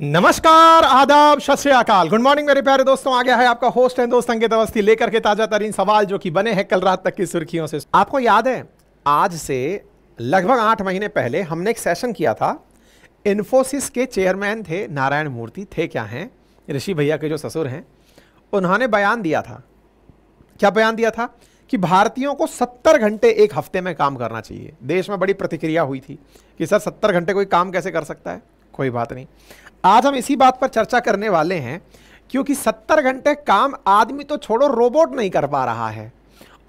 नमस्कार आदाब सत अकाल गुड मॉर्निंग मेरे प्यारे दोस्तों आ गया है आपका होस्ट एंड दोस्त अंकित अवस्थी लेकर के ताजा तरीन सवाल जो कि बने हैं कल रात तक की सुर्खियों से आपको याद है आज से लगभग आठ महीने पहले हमने एक सेशन किया था इन्फोसिस के चेयरमैन थे नारायण मूर्ति थे क्या हैं ऋषि भैया के जो ससुर हैं उन्होंने बयान दिया था क्या बयान दिया था कि भारतीयों को 70 घंटे एक हफ्ते में काम करना चाहिए देश में बड़ी प्रतिक्रिया हुई थी कि सर 70 घंटे कोई काम कैसे कर सकता है कोई बात नहीं आज हम इसी बात पर चर्चा करने वाले हैं क्योंकि सत्तर घंटे काम आदमी तो छोड़ो रोबोट नहीं कर पा रहा है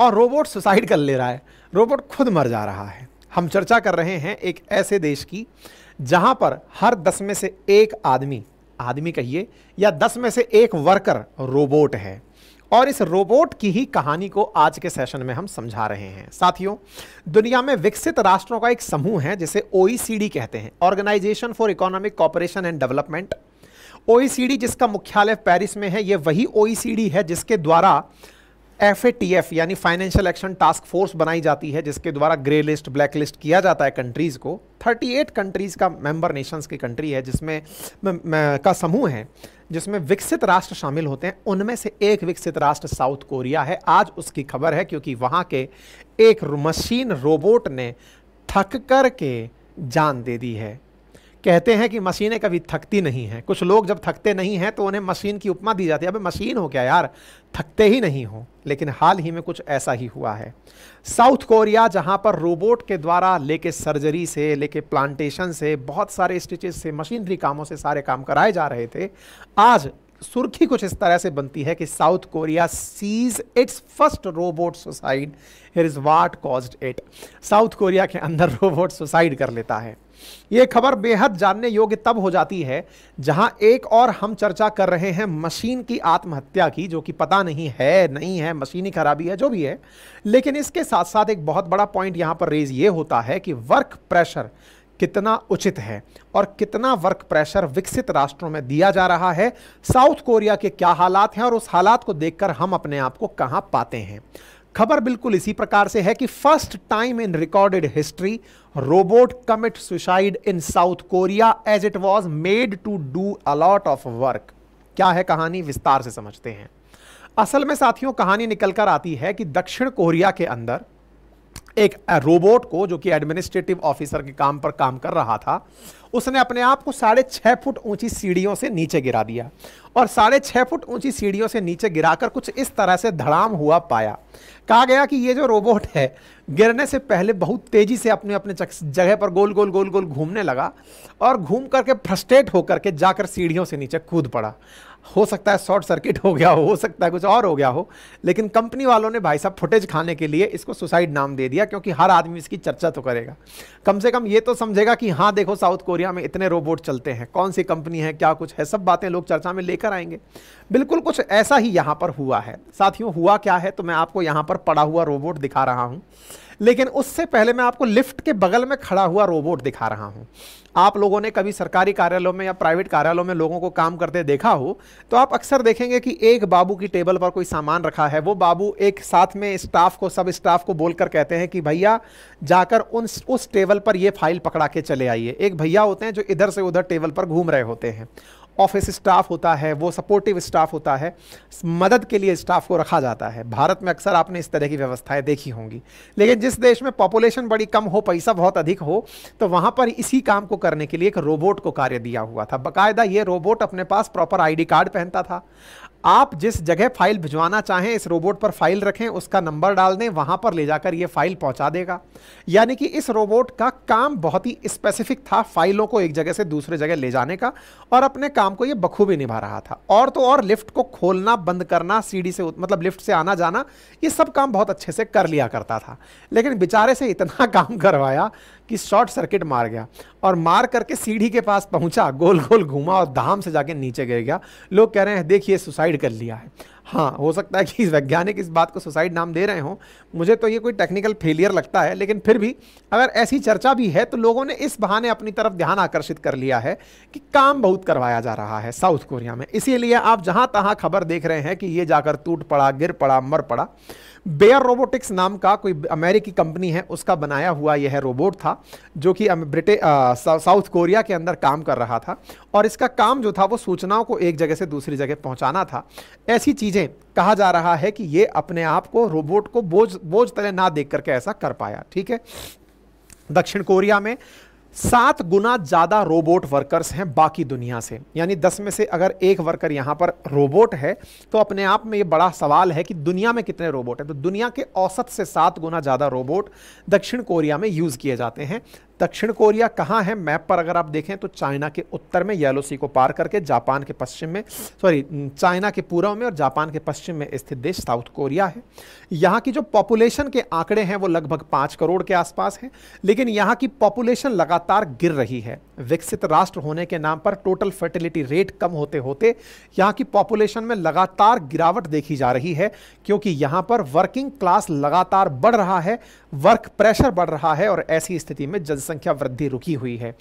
और रोबोट सुसाइड कर ले रहा है रोबोट खुद मर जा रहा है हम चर्चा कर रहे हैं एक ऐसे देश की जहां पर हर दस में से एक आदमी आदमी कहिए या दस में से एक वर्कर रोबोट है और इस रोबोट की ही कहानी को आज के सेशन में हम समझा रहे हैं साथियों दुनिया में विकसित राष्ट्रों का एक समूह है जिसे ओईसीडी कहते हैं organisation for economic cooperation and development OECD जिसका मुख्यालय पेरिस में है ये वही ओईसीडी है जिसके द्वारा एफ यानी फाइनेंशियल एक्शन टास्क फोर्स बनाई जाती है जिसके द्वारा ग्रे लिस्ट ब्लैक लिस्ट किया जाता है कंट्रीज़ को 38 कंट्रीज़ का मेंबर नेशंस की कंट्री है जिसमें का समूह है जिसमें विकसित राष्ट्र शामिल होते हैं उनमें से एक विकसित राष्ट्र साउथ कोरिया है आज उसकी खबर है क्योंकि वहाँ के एक मशीन रोबोट ने थक कर के जान दे दी है कहते हैं कि मशीनें कभी थकती नहीं हैं कुछ लोग जब थकते नहीं हैं तो उन्हें मशीन की उपमा दी जाती है अब मशीन हो क्या यार थकते ही नहीं हो लेकिन हाल ही में कुछ ऐसा ही हुआ है साउथ कोरिया जहां पर रोबोट के द्वारा लेके सर्जरी से लेके प्लांटेशन से बहुत सारे स्टिचेस से मशीनरी कामों से सारे काम कराए जा रहे थे आज सुर्खी कुछ इस तरह से बनती है कि South Korea sees its first robot suicide here is what caused it South Korea के अंदर रोबोट सुसाइड कर लेता है ये खबर बेहद जानने योग्य तब हो जाती है जहां एक और हम चर्चा कर रहे हैं मशीन की आत्महत्या की जो कि पता नहीं है नहीं है मशीनी खराबी है जो भी है लेकिन इसके साथ साथ एक बहुत बड़ा पॉइंट यहां पर रेज ये होता है कि वर्क प्रेशर कितना उचित है और कितना वर्क प्रेशर विकसित राष्ट्रों में दिया जा रहा है साउथ कोरिया के क्या हालात हैं और उस हालात को देखकर हम अपने आप को कहां पाते हैं खबर बिल्कुल इसी प्रकार से है कि first time in recorded history robot commit suicide in South Korea as it was made to do a lot of work क्या है कहानी विस्तार से समझते हैं असल में साथियों कहानी निकलकर आती है कि दक्षिण कोरिया के अंदर एक रोबोट को जो कि एडमिनिस्ट्रेटिव ऑफिसर के काम पर काम कर रहा था उसने अपने आप को साढ़े छः फुट ऊंची सीढ़ियों से नीचे गिरा दिया और साढ़े छः फुट ऊंची सीढ़ियों से नीचे गिराकर कुछ इस तरह से धड़ाम हुआ पाया कहा गया कि ये जो रोबोट है गिरने से पहले बहुत तेज़ी से अपने अपने जगह पर गोल गोल गोल गोल घूमने लगा और घूम करके फ्रस्ट्रेट होकर के जाकर सीढ़ियों से नीचे कूद पड़ा हो सकता है शॉर्ट सर्किट हो गया हो हो सकता है कुछ और हो गया हो लेकिन कंपनी वालों ने भाई साहब फुटेज खाने के लिए इसको सुसाइड नाम दे दिया क्योंकि हर आदमी इसकी चर्चा तो करेगा कम से कम ये तो समझेगा कि हाँ देखो साउथ कोरिया में इतने रोबोट चलते हैं कौन सी कंपनी है क्या कुछ है सब बातें लोग चर्चा में लेकर आएंगे बिल्कुल कुछ ऐसा ही यहाँ पर हुआ है साथियों हुआ क्या है तो मैं आपको यहाँ पर पड़ा हुआ रोबोट दिखा रहा हूँ लेकिन उससे पहले मैं आपको लिफ्ट के बगल में खड़ा हुआ रोबोट दिखा रहा हूं आप लोगों ने कभी सरकारी कार्यालयों में या प्राइवेट कार्यालयों में लोगों को काम करते देखा हो तो आप अक्सर देखेंगे कि एक बाबू की टेबल पर कोई सामान रखा है वो बाबू एक साथ में स्टाफ को सब स्टाफ को बोलकर कहते हैं कि भैया जाकर उन उस टेबल पर ये फाइल पकड़ा के चले आइए एक भैया होते हैं जो इधर से उधर टेबल पर घूम रहे होते हैं ऑफिस स्टाफ होता है वो सपोर्टिव स्टाफ होता है मदद के लिए स्टाफ को रखा जाता है भारत में अक्सर आपने इस तरह की व्यवस्थाएं देखी होंगी लेकिन जिस देश में पॉपुलेशन बड़ी कम हो पैसा बहुत अधिक हो तो वहाँ पर इसी काम को करने के लिए एक रोबोट को कार्य दिया हुआ था बाकायदा ये रोबोट अपने पास प्रॉपर आईडी कार्ड पहनता था आप जिस जगह फाइल भिजवाना चाहें इस रोबोट पर फाइल रखें उसका नंबर डाल दें वहां पर ले जाकर यह फाइल पहुंचा देगा यानी कि इस रोबोट का काम बहुत ही स्पेसिफिक था फाइलों को एक जगह से दूसरे जगह ले जाने का और अपने काम को यह बखूबी निभा रहा था और तो और लिफ्ट को खोलना बंद करना सीढ़ी से मतलब लिफ्ट से आना जाना ये सब काम बहुत अच्छे से कर लिया करता था लेकिन बेचारे से इतना काम करवाया कि शॉर्ट सर्किट मार गया और मार करके सीढ़ी के पास पहुंचा गोल गोल घूमा और धाम से जाके नीचे गिर गया लोग कह रहे हैं देखिए सुसाइड सुसाइड कर लिया है हाँ हो सकता है कि वैज्ञानिक इस बात को सुसाइड नाम दे रहे हों मुझे तो ये कोई टेक्निकल फेलियर लगता है लेकिन फिर भी अगर ऐसी चर्चा भी है तो लोगों ने इस बहाने अपनी तरफ ध्यान आकर्षित कर लिया है कि काम बहुत करवाया जा रहा है साउथ कोरिया में इसीलिए आप जहाँ तहाँ खबर देख रहे हैं कि ये जाकर टूट पड़ा गिर पड़ा मर पड़ा बेयर रोबोटिक्स नाम का कोई अमेरिकी कंपनी है उसका बनाया हुआ यह रोबोट था जो कि ब्रिटे साउथ कोरिया के अंदर काम कर रहा था और इसका काम जो था वो सूचनाओं को एक जगह से दूसरी जगह पहुंचाना था ऐसी चीज़ें कहा जा रहा है कि ये अपने आप को रोबोट को बोझ बोझ तले ना देख करके ऐसा कर पाया ठीक है दक्षिण कोरिया में सात गुना ज़्यादा रोबोट वर्कर्स हैं बाकी दुनिया से यानी दस में से अगर एक वर्कर यहाँ पर रोबोट है तो अपने आप में ये बड़ा सवाल है कि दुनिया में कितने रोबोट हैं तो दुनिया के औसत से सात गुना ज़्यादा रोबोट दक्षिण कोरिया में यूज़ किए जाते हैं दक्षिण कोरिया कहाँ है मैप पर अगर आप देखें तो चाइना के उत्तर में येलो सी को पार करके जापान के पश्चिम में सॉरी चाइना के पूर्व में और जापान के पश्चिम में स्थित देश साउथ कोरिया है यहाँ की जो पॉपुलेशन के आंकड़े हैं वो लगभग पाँच करोड़ के आसपास हैं लेकिन यहाँ की पॉपुलेशन लगातार गिर रही है विकसित राष्ट्र होने के नाम पर टोटल फर्टिलिटी रेट कम होते होते यहाँ की पॉपुलेशन में लगातार गिरावट देखी जा रही है क्योंकि यहाँ पर वर्किंग क्लास लगातार बढ़ रहा है वर्क प्रेशर बढ़ रहा है और ऐसी स्थिति में जनसंख्या जनसंख्या वृद्धि रुकी हुई है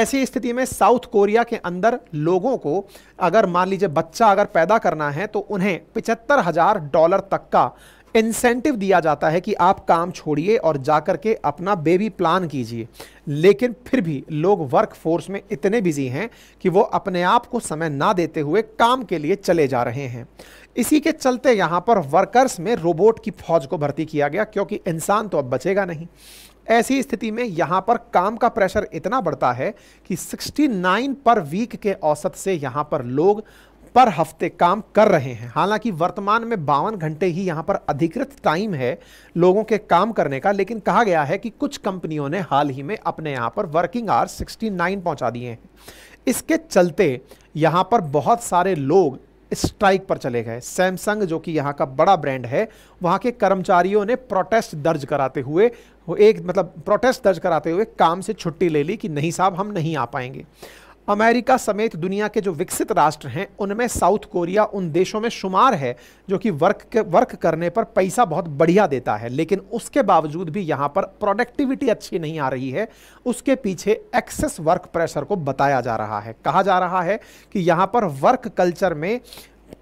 ऐसी स्थिति में साउथ कोरिया के अंदर लोगों को अगर मान लीजिए बच्चा अगर पैदा करना है तो उन्हें पिचहत्तर हजार डॉलर तक का इंसेंटिव दिया जाता है कि आप काम छोड़िए और जाकर के अपना बेबी प्लान कीजिए लेकिन फिर भी लोग वर्क फोर्स में इतने बिजी हैं कि वो अपने आप को समय ना देते हुए काम के लिए चले जा रहे हैं इसी के चलते यहाँ पर वर्कर्स में रोबोट की फौज को भर्ती किया गया क्योंकि इंसान तो अब बचेगा नहीं ऐसी स्थिति में यहां पर काम का प्रेशर इतना बढ़ता है कि 69 पर वीक के औसत से यहां पर लोग पर हफ्ते काम कर रहे हैं हालांकि वर्तमान में बावन घंटे ही यहां पर अधिकृत टाइम है लोगों के काम करने का लेकिन कहा गया है कि कुछ कंपनियों ने हाल ही में अपने यहां पर वर्किंग आवर 69 पहुंचा दिए हैं इसके चलते यहां पर बहुत सारे लोग स्ट्राइक पर चले गए सैमसंग जो कि यहाँ का बड़ा ब्रांड है वहाँ के कर्मचारियों ने प्रोटेस्ट दर्ज कराते हुए एक मतलब प्रोटेस्ट दर्ज कराते हुए काम से छुट्टी ले ली कि नहीं साहब हम नहीं आ पाएंगे अमेरिका समेत दुनिया के जो विकसित राष्ट्र हैं उनमें साउथ कोरिया उन देशों में शुमार है जो कि वर्क के वर्क करने पर पैसा बहुत बढ़िया देता है लेकिन उसके बावजूद भी यहाँ पर प्रोडक्टिविटी अच्छी नहीं आ रही है उसके पीछे एक्सेस वर्क प्रेशर को बताया जा रहा है कहा जा रहा है कि यहाँ पर वर्क कल्चर में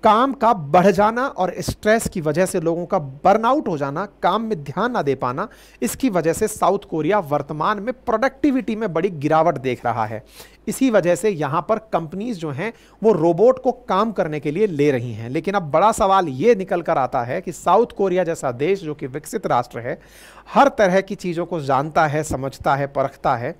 काम का बढ़ जाना और स्ट्रेस की वजह से लोगों का बर्नआउट हो जाना काम में ध्यान ना दे पाना इसकी वजह से साउथ कोरिया वर्तमान में प्रोडक्टिविटी में बड़ी गिरावट देख रहा है इसी वजह से यहाँ पर कंपनीज जो हैं वो रोबोट को काम करने के लिए ले रही हैं लेकिन अब बड़ा सवाल ये निकल कर आता है कि साउथ कोरिया जैसा देश जो कि विकसित राष्ट्र है हर तरह की चीज़ों को जानता है समझता है परखता है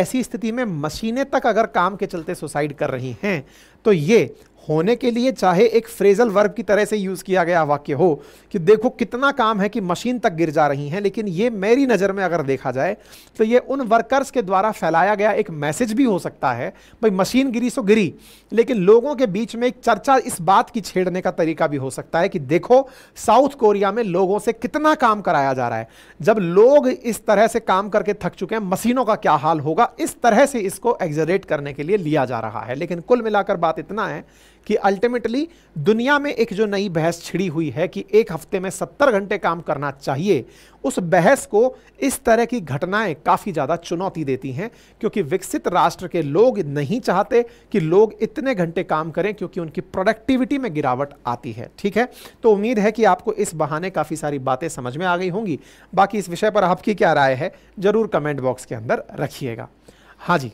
ऐसी स्थिति में मशीनें तक अगर काम के चलते सुसाइड कर रही हैं तो ये होने के लिए चाहे एक फ्रेजल वर्ब की तरह से यूज़ किया गया वाक्य हो कि देखो कितना काम है कि मशीन तक गिर जा रही हैं लेकिन ये मेरी नज़र में अगर देखा जाए तो ये उन वर्कर्स के द्वारा फैलाया गया एक मैसेज भी हो सकता है भाई मशीन गिरी सो गिरी लेकिन लोगों के बीच में एक चर्चा इस बात की छेड़ने का तरीका भी हो सकता है कि देखो साउथ कोरिया में लोगों से कितना काम कराया जा रहा है जब लोग इस तरह से काम करके थक चुके हैं मशीनों का क्या हाल होगा इस तरह से इसको एग्जरेट करने के लिए लिया जा रहा है लेकिन कुल मिलाकर बात इतना है कि अल्टीमेटली दुनिया में एक जो नई बहस छिड़ी हुई है कि एक हफ्ते में सत्तर घंटे काम करना चाहिए उस बहस को इस तरह की घटनाएं काफ़ी ज़्यादा चुनौती देती हैं क्योंकि विकसित राष्ट्र के लोग नहीं चाहते कि लोग इतने घंटे काम करें क्योंकि उनकी प्रोडक्टिविटी में गिरावट आती है ठीक है तो उम्मीद है कि आपको इस बहाने काफ़ी सारी बातें समझ में आ गई होंगी बाकी इस विषय पर आपकी क्या राय है ज़रूर कमेंट बॉक्स के अंदर रखिएगा हाँ जी